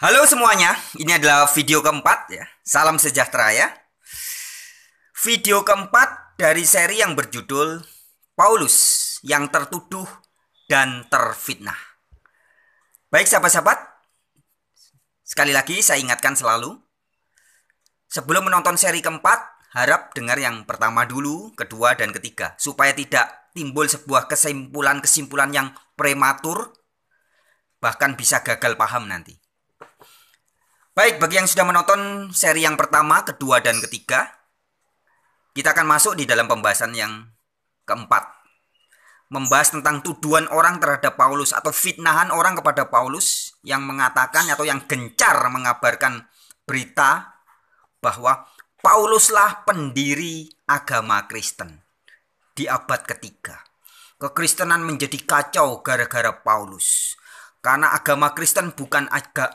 Halo semuanya, ini adalah video keempat ya. Salam sejahtera ya. Video keempat dari seri yang berjudul Paulus yang tertuduh dan terfitnah. Baik sahabat-sahabat, sekali lagi saya ingatkan selalu sebelum menonton seri keempat, harap dengar yang pertama dulu, kedua dan ketiga supaya tidak timbul sebuah kesimpulan-kesimpulan yang prematur bahkan bisa gagal paham nanti. Baik, bagi yang sudah menonton seri yang pertama, kedua, dan ketiga, kita akan masuk di dalam pembahasan yang keempat. Membahas tentang tuduhan orang terhadap Paulus atau fitnahan orang kepada Paulus yang mengatakan atau yang gencar mengabarkan berita bahwa Pauluslah pendiri agama Kristen di abad ketiga. Kekristenan menjadi kacau gara-gara Paulus. Karena agama Kristen bukan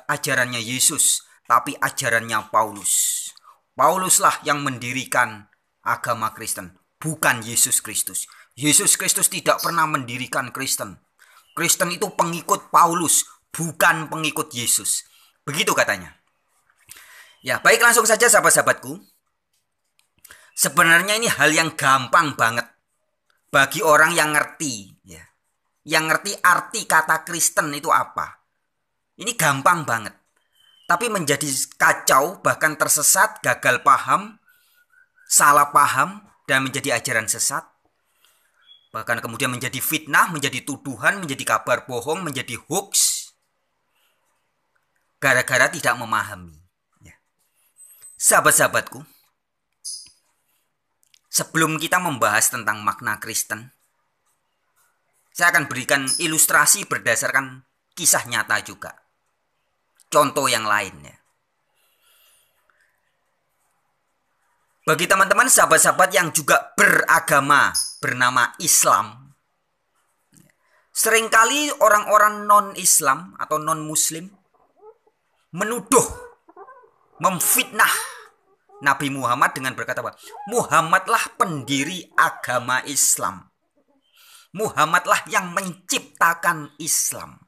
ajarannya Yesus, tapi ajarannya Paulus. Pauluslah yang mendirikan agama Kristen, bukan Yesus Kristus. Yesus Kristus tidak pernah mendirikan Kristen. Kristen itu pengikut Paulus, bukan pengikut Yesus. Begitu katanya. Ya, baik langsung saja sahabat-sahabatku. Sebenarnya ini hal yang gampang banget bagi orang yang ngerti yang ngerti arti kata Kristen itu apa. Ini gampang banget. Tapi menjadi kacau, bahkan tersesat, gagal paham, salah paham, dan menjadi ajaran sesat. Bahkan kemudian menjadi fitnah, menjadi tuduhan, menjadi kabar bohong, menjadi hoax. Gara-gara tidak memahami. Ya. Sahabat-sahabatku, sebelum kita membahas tentang makna Kristen, saya akan berikan ilustrasi berdasarkan kisah nyata juga. Contoh yang lainnya Bagi teman-teman sahabat-sahabat yang juga beragama bernama Islam, seringkali orang-orang non-Islam atau non-Muslim menuduh, memfitnah Nabi Muhammad dengan berkata bahwa Muhammadlah pendiri agama Islam. Muhammadlah yang menciptakan Islam.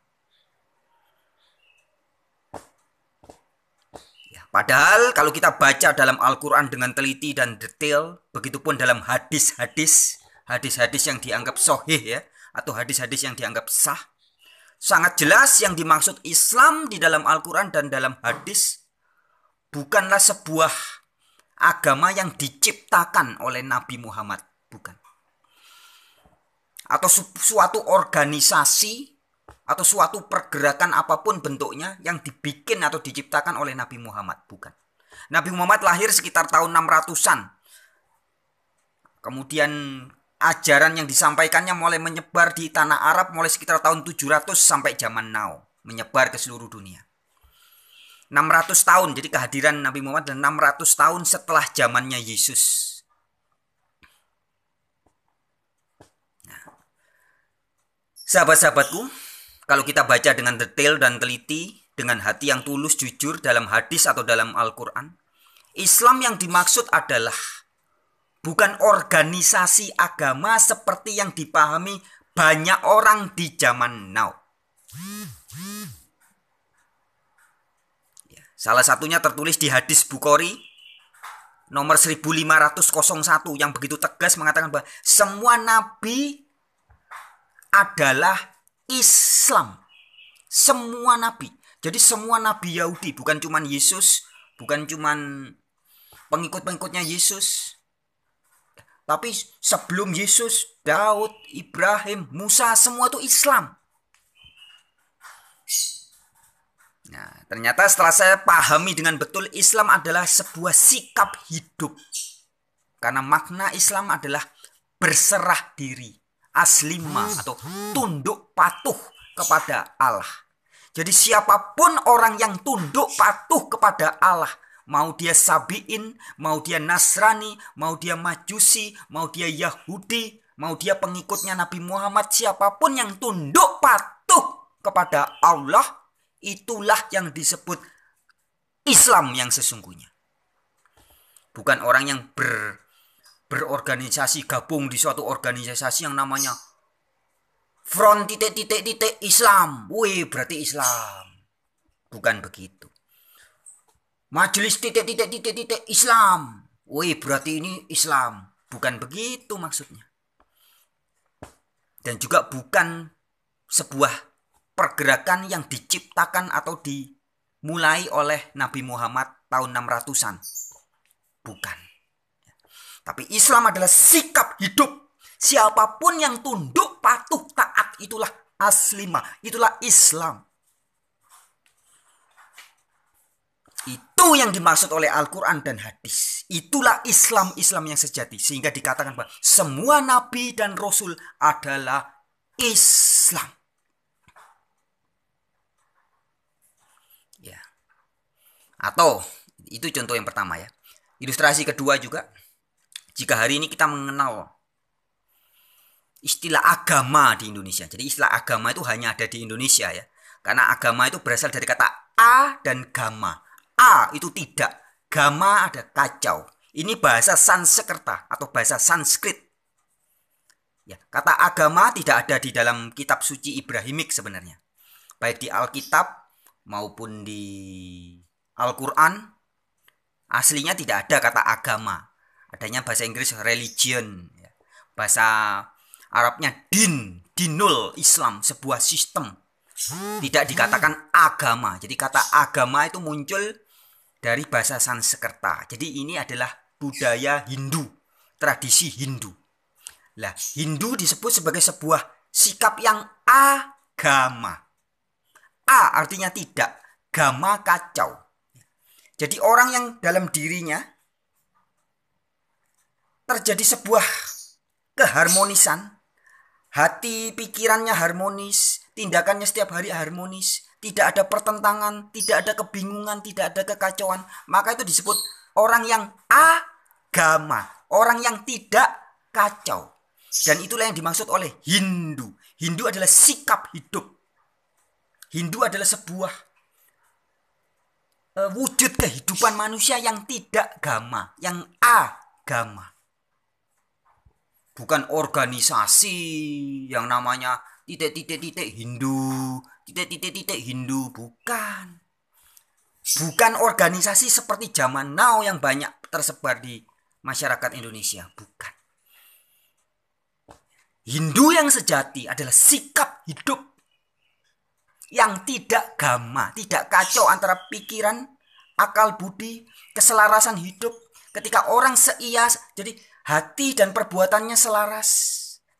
Ya, padahal kalau kita baca dalam Al-Quran dengan teliti dan detail, begitupun dalam hadis-hadis, hadis-hadis yang dianggap sohih ya, atau hadis-hadis yang dianggap sah, sangat jelas yang dimaksud Islam di dalam Al-Quran dan dalam hadis bukanlah sebuah agama yang diciptakan oleh Nabi Muhammad. Bukan atau su suatu organisasi atau suatu pergerakan apapun bentuknya yang dibikin atau diciptakan oleh Nabi Muhammad, bukan. Nabi Muhammad lahir sekitar tahun 600-an. Kemudian ajaran yang disampaikannya mulai menyebar di tanah Arab mulai sekitar tahun 700 sampai zaman now, menyebar ke seluruh dunia. 600 tahun, jadi kehadiran Nabi Muhammad dan 600 tahun setelah zamannya Yesus. Sahabat-sahabatku, kalau kita baca dengan detail dan teliti, dengan hati yang tulus jujur dalam hadis atau dalam Al-Quran, Islam yang dimaksud adalah bukan organisasi agama seperti yang dipahami banyak orang di zaman now. Ya, salah satunya tertulis di hadis Bukhari nomor 1501 yang begitu tegas mengatakan bahwa semua nabi adalah Islam. Semua nabi. Jadi semua nabi Yahudi, bukan cuman Yesus, bukan cuman pengikut-pengikutnya Yesus. Tapi sebelum Yesus, Daud, Ibrahim, Musa, semua itu Islam. Nah, ternyata setelah saya pahami dengan betul Islam adalah sebuah sikap hidup. Karena makna Islam adalah berserah diri aslima atau tunduk patuh kepada Allah. Jadi siapapun orang yang tunduk patuh kepada Allah, mau dia Sabiin, mau dia Nasrani, mau dia Majusi, mau dia Yahudi, mau dia pengikutnya Nabi Muhammad, siapapun yang tunduk patuh kepada Allah, itulah yang disebut Islam yang sesungguhnya. Bukan orang yang ber berorganisasi gabung di suatu organisasi yang namanya front titik titik titik Islam. Wih, berarti Islam. Bukan begitu. Majelis titik titik titik titik Islam. Wih, berarti ini Islam. Bukan begitu maksudnya. Dan juga bukan sebuah pergerakan yang diciptakan atau dimulai oleh Nabi Muhammad tahun 600-an. Bukan. Tapi Islam adalah sikap hidup. Siapapun yang tunduk, patuh, taat, itulah aslima, itulah Islam. Itu yang dimaksud oleh Al-Quran dan hadis. Itulah Islam-Islam yang sejati. Sehingga dikatakan bahwa semua nabi dan rasul adalah Islam. Ya. Atau, itu contoh yang pertama ya. Ilustrasi kedua juga. Jika hari ini kita mengenal istilah agama di Indonesia. Jadi istilah agama itu hanya ada di Indonesia ya. Karena agama itu berasal dari kata a dan gama. A itu tidak, gama ada kacau. Ini bahasa Sanskerta atau bahasa Sanskrit. Ya, kata agama tidak ada di dalam kitab suci Ibrahimik sebenarnya. Baik di Alkitab maupun di Al-Qur'an aslinya tidak ada kata agama adanya bahasa Inggris religion ya. bahasa Arabnya din dinul Islam sebuah sistem tidak dikatakan agama jadi kata agama itu muncul dari bahasa Sanskerta jadi ini adalah budaya Hindu tradisi Hindu lah Hindu disebut sebagai sebuah sikap yang agama a artinya tidak gama kacau jadi orang yang dalam dirinya terjadi sebuah keharmonisan. Hati pikirannya harmonis, tindakannya setiap hari harmonis, tidak ada pertentangan, tidak ada kebingungan, tidak ada kekacauan. Maka itu disebut orang yang agama, orang yang tidak kacau. Dan itulah yang dimaksud oleh Hindu. Hindu adalah sikap hidup. Hindu adalah sebuah eh, wujud kehidupan manusia yang tidak agama, yang agama bukan organisasi yang namanya titik-titik-titik Hindu, titik-titik-titik Hindu, bukan. Bukan organisasi seperti zaman now yang banyak tersebar di masyarakat Indonesia, bukan. Hindu yang sejati adalah sikap hidup yang tidak gama, tidak kacau antara pikiran, akal budi, keselarasan hidup. Ketika orang seias, jadi hati dan perbuatannya selaras,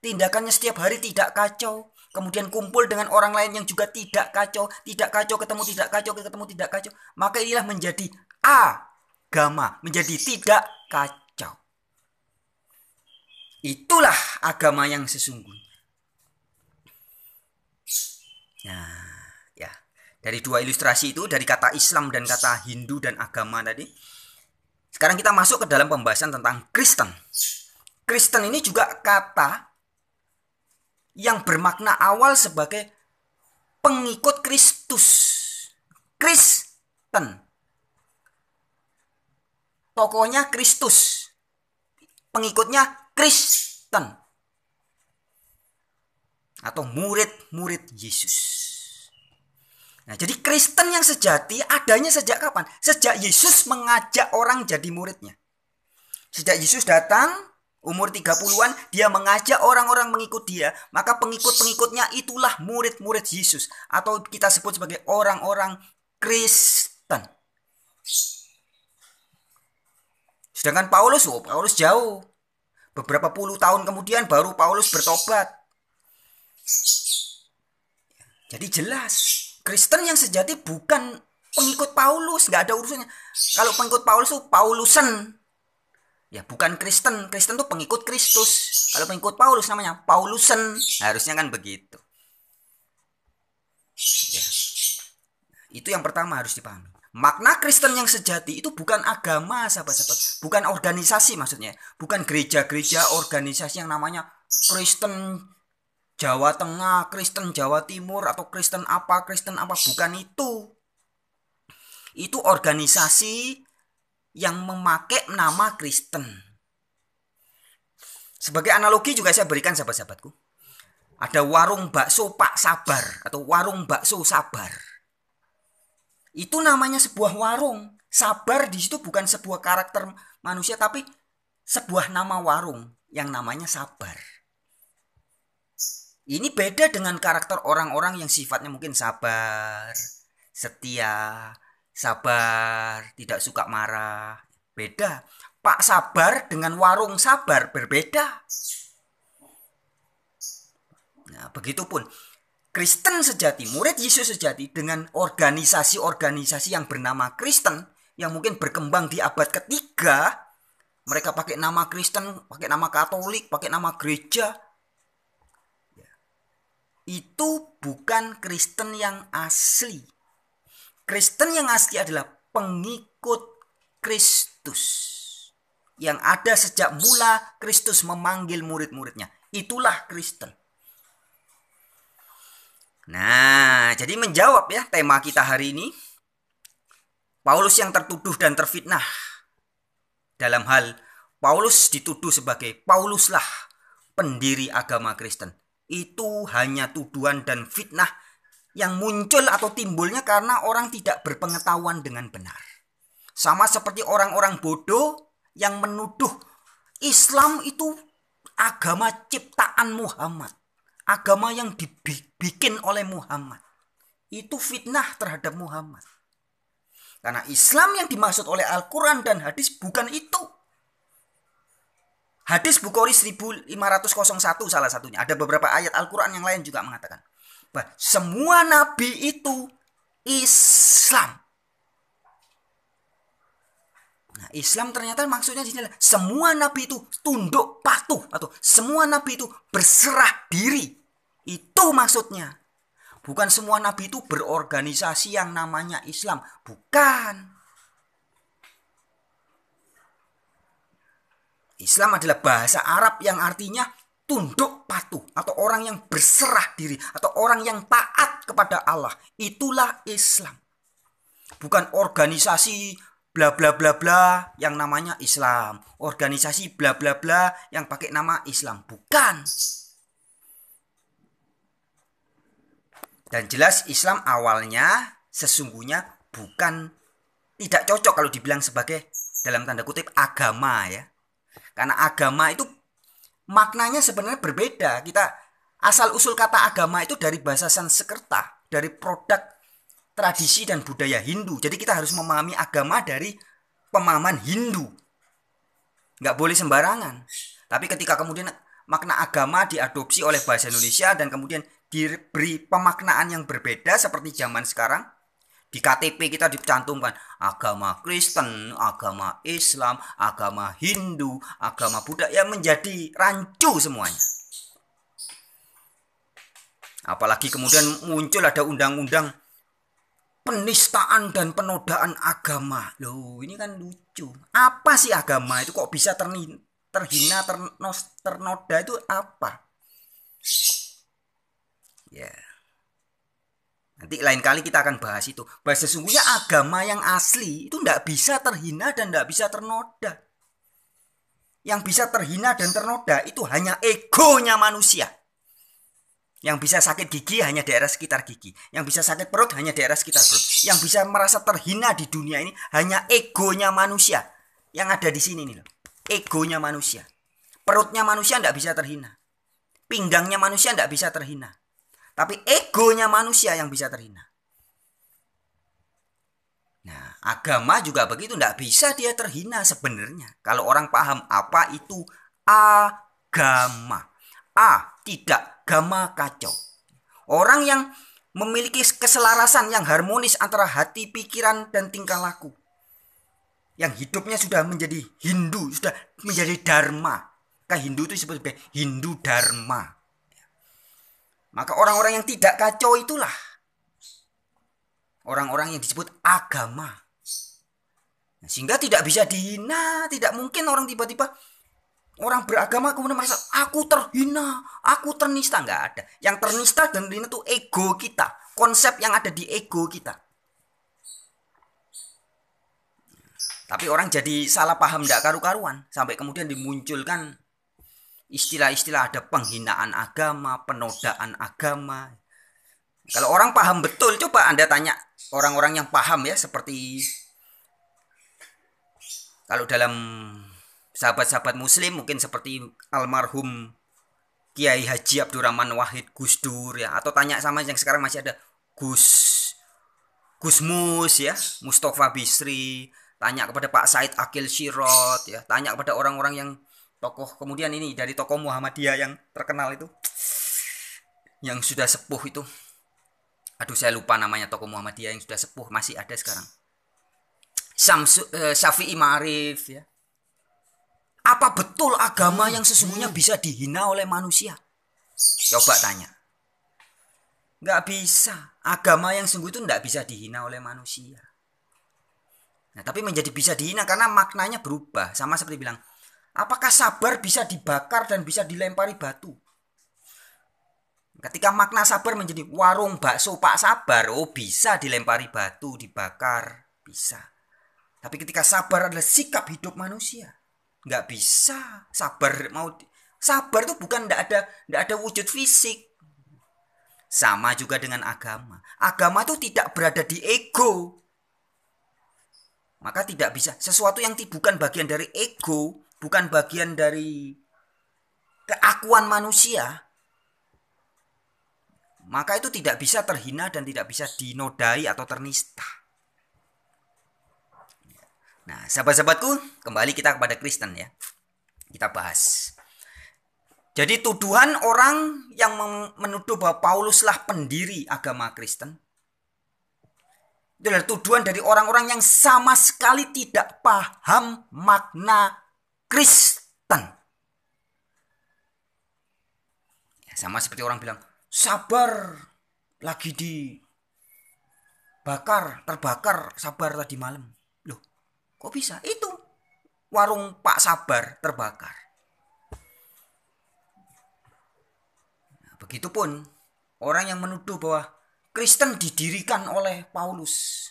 tindakannya setiap hari tidak kacau, kemudian kumpul dengan orang lain yang juga tidak kacau, tidak kacau ketemu tidak kacau ketemu tidak kacau, maka inilah menjadi agama, menjadi tidak kacau. Itulah agama yang sesungguhnya. Nah, ya. Dari dua ilustrasi itu dari kata Islam dan kata Hindu dan agama tadi, sekarang kita masuk ke dalam pembahasan tentang Kristen. Kristen ini juga kata yang bermakna awal sebagai pengikut Kristus. Kristen. Tokohnya Kristus. Pengikutnya Kristen. Atau murid-murid Yesus. Nah, jadi Kristen yang sejati adanya sejak kapan? Sejak Yesus mengajak orang jadi muridnya. Sejak Yesus datang umur 30-an, dia mengajak orang-orang mengikut dia, maka pengikut-pengikutnya itulah murid-murid Yesus atau kita sebut sebagai orang-orang Kristen. Sedangkan Paulus, oh Paulus jauh. Beberapa puluh tahun kemudian baru Paulus bertobat. Jadi jelas Kristen yang sejati bukan pengikut Paulus nggak ada urusannya kalau pengikut Paulus itu Paulusen ya bukan Kristen Kristen itu pengikut Kristus kalau pengikut Paulus namanya Paulusen harusnya kan begitu ya. itu yang pertama harus dipahami makna Kristen yang sejati itu bukan agama sahabat-sahabat bukan organisasi maksudnya bukan gereja-gereja organisasi yang namanya Kristen Jawa Tengah, Kristen Jawa Timur atau Kristen apa, Kristen apa bukan itu. Itu organisasi yang memakai nama Kristen. Sebagai analogi juga saya berikan sahabat-sahabatku. Ada warung bakso Pak Sabar atau warung bakso Sabar. Itu namanya sebuah warung. Sabar di situ bukan sebuah karakter manusia tapi sebuah nama warung yang namanya Sabar. Ini beda dengan karakter orang-orang yang sifatnya mungkin sabar, setia, sabar, tidak suka marah. Beda. Pak sabar dengan warung sabar berbeda. Nah, begitupun Kristen sejati, murid Yesus sejati dengan organisasi-organisasi yang bernama Kristen yang mungkin berkembang di abad ketiga, mereka pakai nama Kristen, pakai nama Katolik, pakai nama gereja, itu bukan Kristen yang asli. Kristen yang asli adalah pengikut Kristus yang ada sejak mula Kristus memanggil murid-muridnya. Itulah Kristen. Nah, jadi menjawab ya tema kita hari ini. Paulus yang tertuduh dan terfitnah. Dalam hal Paulus dituduh sebagai Pauluslah pendiri agama Kristen itu hanya tuduhan dan fitnah yang muncul atau timbulnya karena orang tidak berpengetahuan dengan benar. Sama seperti orang-orang bodoh yang menuduh Islam itu agama ciptaan Muhammad, agama yang dibikin oleh Muhammad. Itu fitnah terhadap Muhammad. Karena Islam yang dimaksud oleh Al-Quran dan hadis bukan itu. Hadis Bukhari 1501 salah satunya. Ada beberapa ayat Al-Quran yang lain juga mengatakan. bahwa semua nabi itu Islam. Nah, Islam ternyata maksudnya di sini semua nabi itu tunduk patuh atau semua nabi itu berserah diri. Itu maksudnya. Bukan semua nabi itu berorganisasi yang namanya Islam, bukan. Islam adalah bahasa Arab yang artinya tunduk patuh atau orang yang berserah diri atau orang yang taat kepada Allah. Itulah Islam. Bukan organisasi bla bla bla bla yang namanya Islam. Organisasi bla bla bla yang pakai nama Islam. Bukan. Dan jelas Islam awalnya sesungguhnya bukan tidak cocok kalau dibilang sebagai dalam tanda kutip agama ya karena agama itu maknanya sebenarnya berbeda. Kita asal usul kata agama itu dari bahasa Sanskerta, dari produk tradisi dan budaya Hindu. Jadi kita harus memahami agama dari pemahaman Hindu. Nggak boleh sembarangan. Tapi ketika kemudian makna agama diadopsi oleh bahasa Indonesia dan kemudian diberi pemaknaan yang berbeda seperti zaman sekarang, di KTP kita dicantumkan agama Kristen, agama Islam, agama Hindu, agama Buddha ya menjadi rancu semuanya. Apalagi kemudian muncul ada undang-undang penistaan dan penodaan agama. Loh, ini kan lucu. Apa sih agama itu kok bisa terhina, ternoda itu apa? Ya. Yeah. Nanti lain kali kita akan bahas itu. Bahwa sesungguhnya agama yang asli itu tidak bisa terhina dan tidak bisa ternoda. Yang bisa terhina dan ternoda itu hanya egonya manusia. Yang bisa sakit gigi hanya daerah sekitar gigi. Yang bisa sakit perut hanya daerah sekitar perut. Yang bisa merasa terhina di dunia ini hanya egonya manusia. Yang ada di sini nih loh. Egonya manusia. Perutnya manusia tidak bisa terhina. Pinggangnya manusia tidak bisa terhina tapi egonya manusia yang bisa terhina. Nah, agama juga begitu tidak bisa dia terhina sebenarnya. Kalau orang paham apa itu agama. A tidak gama kacau. Orang yang memiliki keselarasan yang harmonis antara hati, pikiran dan tingkah laku. Yang hidupnya sudah menjadi Hindu, sudah menjadi dharma. Ke Hindu itu disebut sebagai Hindu dharma. Maka orang-orang yang tidak kacau itulah orang-orang yang disebut agama. Nah, sehingga tidak bisa dihina, tidak mungkin orang tiba-tiba orang beragama kemudian merasa aku terhina, aku ternista nggak ada. Yang ternista dan terhina itu ego kita, konsep yang ada di ego kita. Tapi orang jadi salah paham tidak karu-karuan sampai kemudian dimunculkan istilah-istilah ada penghinaan agama, penodaan agama. Kalau orang paham betul, coba Anda tanya orang-orang yang paham ya seperti kalau dalam sahabat-sahabat muslim mungkin seperti almarhum Kiai Haji Abdurrahman Wahid Gus Dur ya atau tanya sama yang sekarang masih ada Gus Gusmus ya Mustafa Bisri tanya kepada Pak Said Akil Sirot ya tanya kepada orang-orang yang tokoh kemudian ini dari tokoh Muhammadiyah yang terkenal itu yang sudah sepuh itu aduh saya lupa namanya tokoh Muhammadiyah yang sudah sepuh masih ada sekarang Samsu, uh, eh, Syafi'i Ma'rif ya apa betul agama yang sesungguhnya bisa dihina oleh manusia coba tanya nggak bisa agama yang sungguh itu nggak bisa dihina oleh manusia Nah, tapi menjadi bisa dihina karena maknanya berubah. Sama seperti bilang, Apakah sabar bisa dibakar dan bisa dilempari batu? Ketika makna sabar menjadi warung bakso Pak Sabar, oh bisa dilempari batu, dibakar, bisa. Tapi ketika sabar adalah sikap hidup manusia, nggak bisa sabar mau sabar itu bukan nggak ada nggak ada wujud fisik. Sama juga dengan agama. Agama itu tidak berada di ego. Maka tidak bisa sesuatu yang bukan bagian dari ego bukan bagian dari keakuan manusia, maka itu tidak bisa terhina dan tidak bisa dinodai atau ternista. Nah, sahabat-sahabatku, kembali kita kepada Kristen ya. Kita bahas. Jadi tuduhan orang yang menuduh bahwa Pauluslah pendiri agama Kristen itu adalah tuduhan dari orang-orang yang sama sekali tidak paham makna Kristen. Ya, sama seperti orang bilang, sabar lagi di bakar, terbakar sabar tadi malam. Loh, kok bisa? Itu warung Pak Sabar terbakar. Nah, begitupun orang yang menuduh bahwa Kristen didirikan oleh Paulus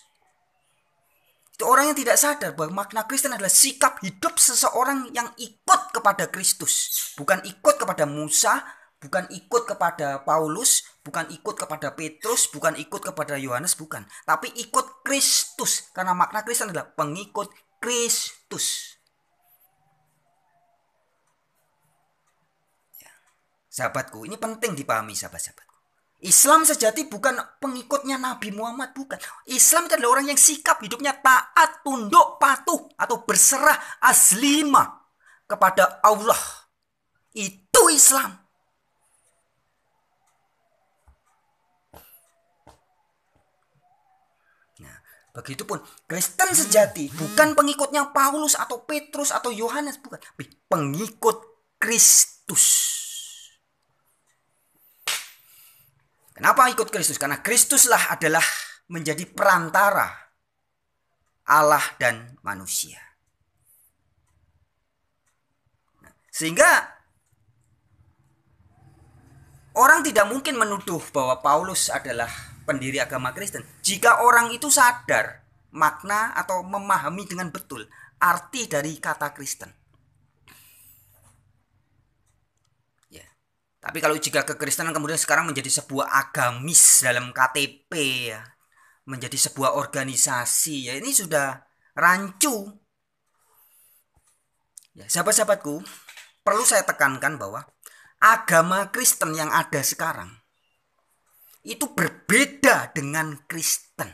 orang yang tidak sadar bahwa makna Kristen adalah sikap hidup seseorang yang ikut kepada Kristus, bukan ikut kepada Musa, bukan ikut kepada Paulus, bukan ikut kepada Petrus, bukan ikut kepada Yohanes, bukan, tapi ikut Kristus karena makna Kristen adalah pengikut Kristus. Ya. Sahabatku, ini penting dipahami sahabat sahabat Islam sejati bukan pengikutnya Nabi Muhammad, bukan. Islam itu adalah orang yang sikap hidupnya taat, tunduk, patuh, atau berserah aslima kepada Allah. Itu Islam. Nah, begitupun Kristen sejati bukan pengikutnya Paulus atau Petrus atau Yohanes, bukan. Pengikut Kristus. Kenapa ikut Kristus? Karena Kristuslah adalah menjadi perantara Allah dan manusia. Nah, sehingga orang tidak mungkin menuduh bahwa Paulus adalah pendiri agama Kristen jika orang itu sadar makna atau memahami dengan betul arti dari kata Kristen. Tapi kalau jika kekristenan kemudian sekarang menjadi sebuah agamis dalam KTP ya, menjadi sebuah organisasi ya ini sudah rancu. Ya, sahabat-sahabatku, perlu saya tekankan bahwa agama Kristen yang ada sekarang itu berbeda dengan Kristen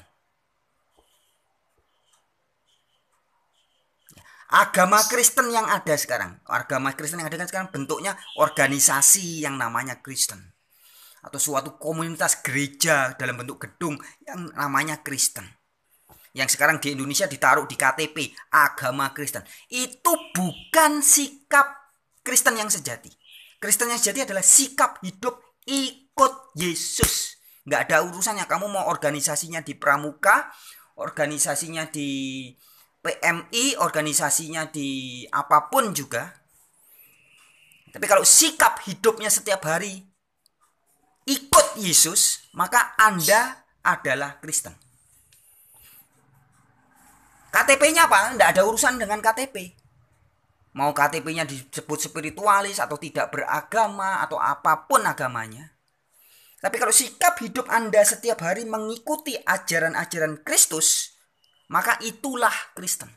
agama Kristen yang ada sekarang agama Kristen yang ada kan sekarang bentuknya organisasi yang namanya Kristen atau suatu komunitas gereja dalam bentuk gedung yang namanya Kristen yang sekarang di Indonesia ditaruh di KTP agama Kristen itu bukan sikap Kristen yang sejati Kristen yang sejati adalah sikap hidup ikut Yesus nggak ada urusannya kamu mau organisasinya di Pramuka organisasinya di PMI organisasinya di apapun juga tapi kalau sikap hidupnya setiap hari ikut Yesus maka Anda adalah Kristen KTP-nya apa? Tidak ada urusan dengan KTP mau KTP-nya disebut spiritualis atau tidak beragama atau apapun agamanya. Tapi kalau sikap hidup Anda setiap hari mengikuti ajaran-ajaran Kristus, maka itulah Kristen.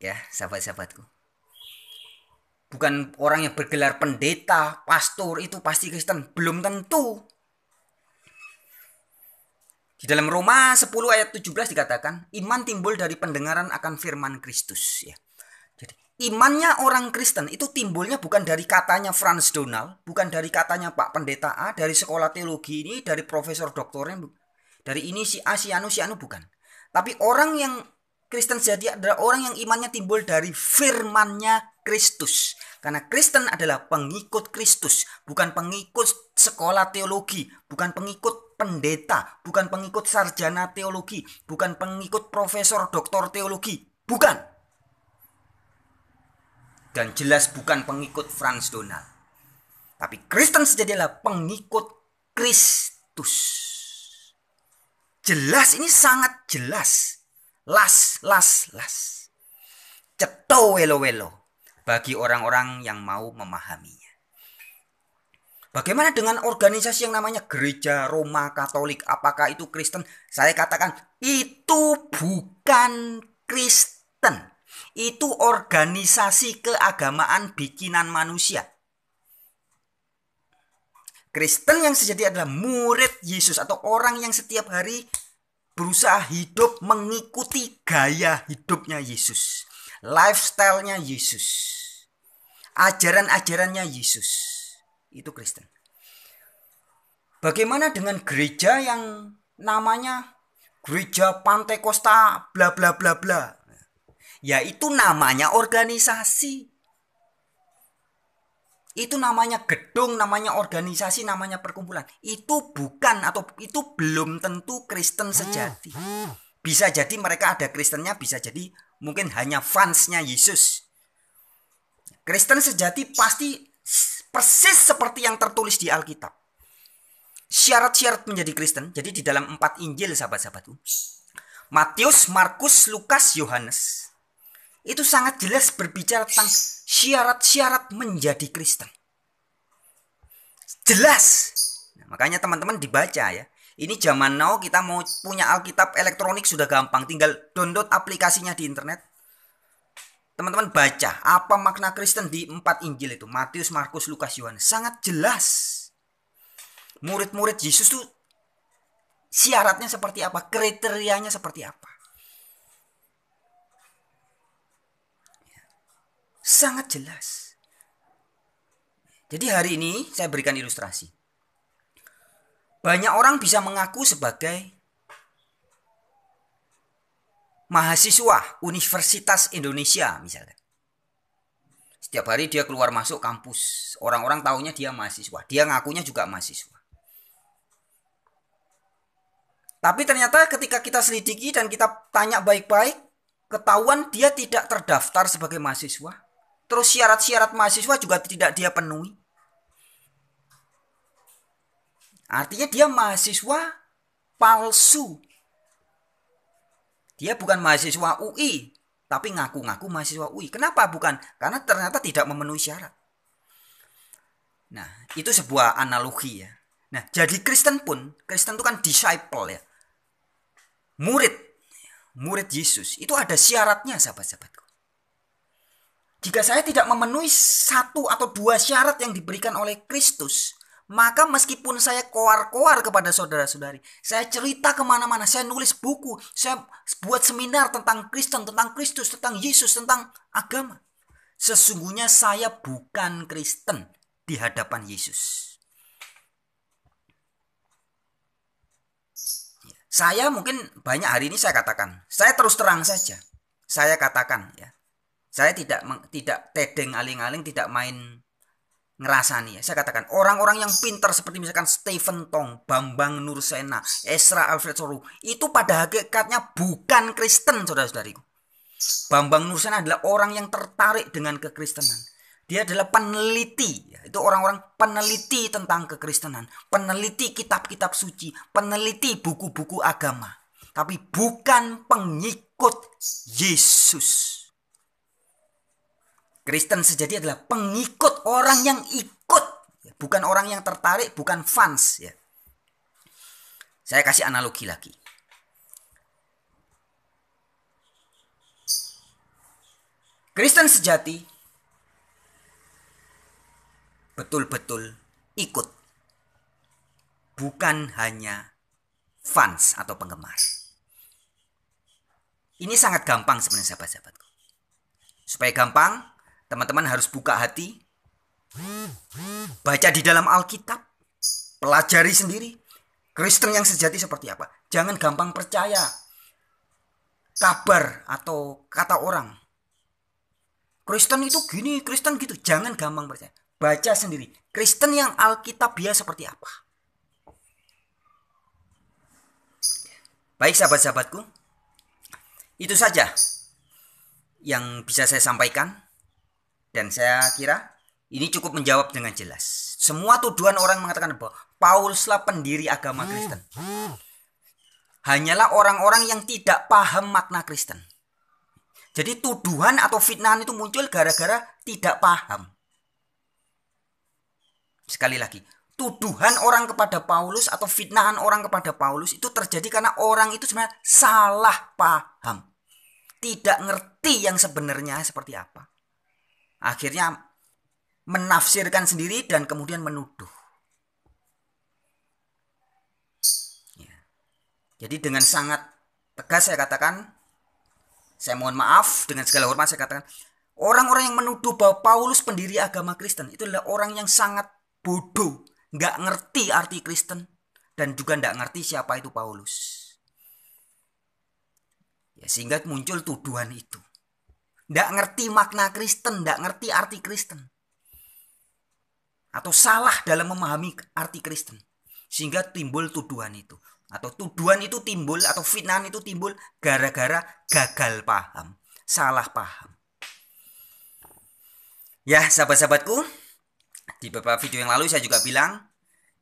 Ya, sahabat-sahabatku. Bukan orang yang bergelar pendeta, pastor itu pasti Kristen, belum tentu. Di dalam Roma 10 ayat 17 dikatakan, iman timbul dari pendengaran akan firman Kristus ya imannya orang Kristen itu timbulnya bukan dari katanya Franz Donald, bukan dari katanya Pak Pendeta A, dari sekolah teologi ini, dari profesor doktornya, dari ini si A, si Anu, si Anu bukan. Tapi orang yang Kristen jadi adalah orang yang imannya timbul dari firmannya Kristus. Karena Kristen adalah pengikut Kristus, bukan pengikut sekolah teologi, bukan pengikut pendeta, bukan pengikut sarjana teologi, bukan pengikut profesor doktor teologi, bukan dan jelas bukan pengikut Franz Donald. Tapi Kristen sejati pengikut Kristus. Jelas ini sangat jelas. Las, las, las. Ceto welo welo bagi orang-orang yang mau memahaminya. Bagaimana dengan organisasi yang namanya Gereja Roma Katolik? Apakah itu Kristen? Saya katakan itu bukan Kristen itu organisasi keagamaan bikinan manusia. Kristen yang sejati adalah murid Yesus atau orang yang setiap hari berusaha hidup mengikuti gaya hidupnya Yesus, lifestyle-nya Yesus, ajaran-ajarannya Yesus. Itu Kristen. Bagaimana dengan gereja yang namanya gereja Pantekosta bla bla bla bla? Ya itu namanya organisasi. Itu namanya gedung, namanya organisasi, namanya perkumpulan. Itu bukan atau itu belum tentu Kristen sejati. Bisa jadi mereka ada Kristennya, bisa jadi mungkin hanya fansnya Yesus. Kristen sejati pasti persis seperti yang tertulis di Alkitab. Syarat-syarat menjadi Kristen, jadi di dalam empat Injil sahabat-sahabatku. Matius, Markus, Lukas, Yohanes itu sangat jelas berbicara tentang syarat-syarat menjadi Kristen. Jelas. Nah, makanya teman-teman dibaca ya. Ini zaman now kita mau punya Alkitab elektronik sudah gampang, tinggal download aplikasinya di internet. Teman-teman baca apa makna Kristen di empat Injil itu, Matius, Markus, Lukas, Yohanes. Sangat jelas. Murid-murid Yesus itu syaratnya seperti apa, kriterianya seperti apa. sangat jelas. Jadi hari ini saya berikan ilustrasi. Banyak orang bisa mengaku sebagai mahasiswa Universitas Indonesia misalnya Setiap hari dia keluar masuk kampus. Orang-orang tahunya dia mahasiswa. Dia ngakunya juga mahasiswa. Tapi ternyata ketika kita selidiki dan kita tanya baik-baik, ketahuan dia tidak terdaftar sebagai mahasiswa. Terus syarat-syarat mahasiswa juga tidak dia penuhi. Artinya dia mahasiswa palsu. Dia bukan mahasiswa UI, tapi ngaku-ngaku mahasiswa UI. Kenapa bukan? Karena ternyata tidak memenuhi syarat. Nah, itu sebuah analogi ya. Nah, jadi Kristen pun, Kristen itu kan disciple ya. Murid, murid Yesus. Itu ada syaratnya sahabat-sahabatku. Jika saya tidak memenuhi satu atau dua syarat yang diberikan oleh Kristus, maka meskipun saya koar-koar kepada saudara-saudari, saya cerita kemana-mana, saya nulis buku, saya buat seminar tentang Kristen, tentang Kristus, tentang Yesus, tentang agama. Sesungguhnya saya bukan Kristen di hadapan Yesus. Saya mungkin banyak hari ini saya katakan, saya terus terang saja. Saya katakan ya, saya tidak tidak tedeng aling-aling, tidak main ngerasa nih ya. Saya katakan orang-orang yang pintar seperti misalkan Stephen Tong, Bambang Nursena, Esra Alfred Soru itu pada hakikatnya bukan Kristen saudara-saudariku. Bambang Nursena adalah orang yang tertarik dengan kekristenan. Dia adalah peneliti, ya. itu orang-orang peneliti tentang kekristenan, peneliti kitab-kitab suci, peneliti buku-buku agama, tapi bukan pengikut Yesus. Kristen sejati adalah pengikut orang yang ikut, bukan orang yang tertarik, bukan fans ya. Saya kasih analogi lagi. Kristen sejati betul-betul ikut. Bukan hanya fans atau penggemar. Ini sangat gampang sebenarnya sahabat-sahabatku. Supaya gampang, Teman-teman harus buka hati, baca di dalam Alkitab, pelajari sendiri. Kristen yang sejati seperti apa? Jangan gampang percaya kabar atau kata orang. Kristen itu gini, Kristen gitu. Jangan gampang percaya. Baca sendiri. Kristen yang Alkitab dia seperti apa? Baik sahabat-sahabatku, itu saja yang bisa saya sampaikan. Dan saya kira ini cukup menjawab dengan jelas. Semua tuduhan orang mengatakan bahwa Pauluslah pendiri agama Kristen. Hanyalah orang-orang yang tidak paham makna Kristen. Jadi tuduhan atau fitnah itu muncul gara-gara tidak paham. Sekali lagi, tuduhan orang kepada Paulus atau fitnahan orang kepada Paulus itu terjadi karena orang itu sebenarnya salah paham. Tidak ngerti yang sebenarnya seperti apa. Akhirnya menafsirkan sendiri dan kemudian menuduh. Ya. Jadi dengan sangat tegas saya katakan, saya mohon maaf dengan segala hormat saya katakan, orang-orang yang menuduh bahwa Paulus pendiri agama Kristen itu adalah orang yang sangat bodoh, nggak ngerti arti Kristen dan juga nggak ngerti siapa itu Paulus. Ya, sehingga muncul tuduhan itu. Tidak ngerti makna Kristen, tidak ngerti arti Kristen. Atau salah dalam memahami arti Kristen. Sehingga timbul tuduhan itu. Atau tuduhan itu timbul, atau fitnah itu timbul gara-gara gagal paham. Salah paham. Ya, sahabat-sahabatku, di beberapa video yang lalu saya juga bilang,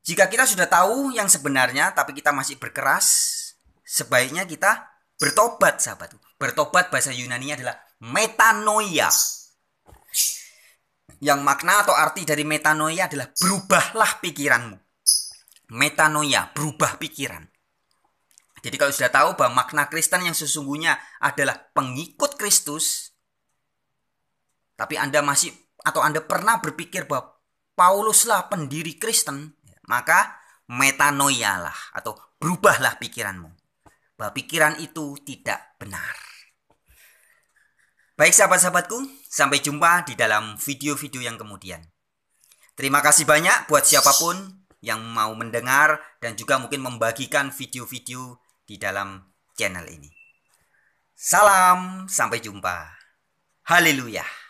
jika kita sudah tahu yang sebenarnya tapi kita masih berkeras, sebaiknya kita bertobat, sahabatku. Bertobat bahasa Yunani adalah metanoia. Yang makna atau arti dari metanoia adalah berubahlah pikiranmu. Metanoia, berubah pikiran. Jadi kalau sudah tahu bahwa makna Kristen yang sesungguhnya adalah pengikut Kristus, tapi Anda masih atau Anda pernah berpikir bahwa Pauluslah pendiri Kristen, maka metanoialah atau berubahlah pikiranmu. Bahwa pikiran itu tidak benar. Baik sahabat-sahabatku, sampai jumpa di dalam video-video yang kemudian. Terima kasih banyak buat siapapun yang mau mendengar dan juga mungkin membagikan video-video di dalam channel ini. Salam, sampai jumpa. Haleluya.